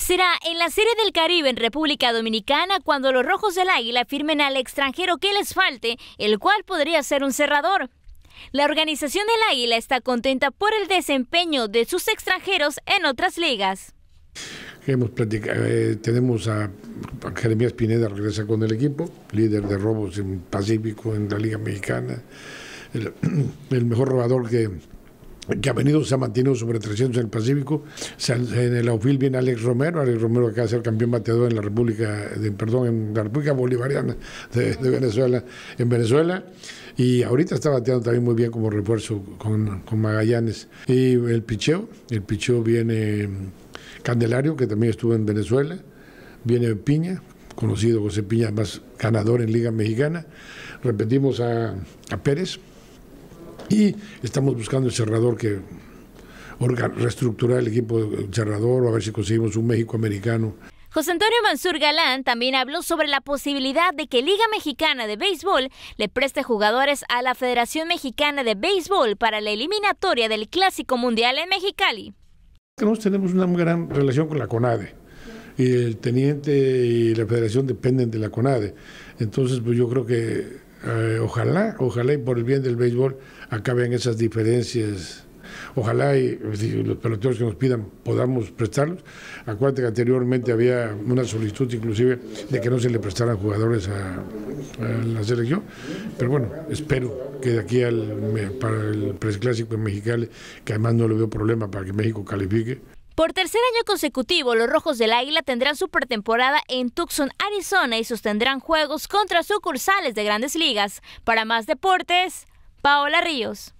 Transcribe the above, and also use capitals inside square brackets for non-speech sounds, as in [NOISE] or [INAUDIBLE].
Será en la Serie del Caribe en República Dominicana cuando los Rojos del Águila firmen al extranjero que les falte, el cual podría ser un cerrador. La organización del Águila está contenta por el desempeño de sus extranjeros en otras ligas. Eh, tenemos a, Jeremías Pineda regresa con el equipo, líder de robos en Pacífico, en la Liga Mexicana, el [CLEARS THROAT] mejor robador que que ha venido, se ha mantenido sobre 300 en el Pacífico. En el Aufil viene Alex Romero, Alex Romero acaba de ser campeón bateador en la República, de, perdón, en la República Bolivariana de, Venezuela, en Venezuela. Y ahorita está bateando también muy bien como refuerzo con, Magallanes. Y el picheo, el picheo viene Candelario, que también estuvo en Venezuela. Viene Piña, conocido José Piña, más ganador en Liga Mexicana. Repetimos a, a Pérez, y estamos buscando el cerrador que reestructurar el equipo cerrador o a ver si conseguimos un México americano. José Antonio Mansur Galán también habló sobre la posibilidad de que Liga Mexicana de Béisbol le preste jugadores a la Federación Mexicana de Béisbol para la eliminatoria del Clásico Mundial en Mexicali. Nosotros tenemos una gran relación con la CONADE y el teniente y la federación dependen de la CONADE. Entonces, pues yo creo que eh, ojalá, ojalá y por el bien del béisbol acaben esas diferencias. Ojalá y, los peloteros que nos pidan podamos prestarlos. Acuérdate que anteriormente había una solicitud inclusive de que no se le prestaran jugadores a, la selección. Pero bueno, espero que de aquí al, para el preclásico en Mexicali, que además no le veo problema para que México califique. Por tercer año consecutivo, los Rojos del Águila tendrán su pretemporada en Tucson, Arizona y sostendrán juegos contra sucursales de grandes ligas. Para más deportes, Paola Ríos.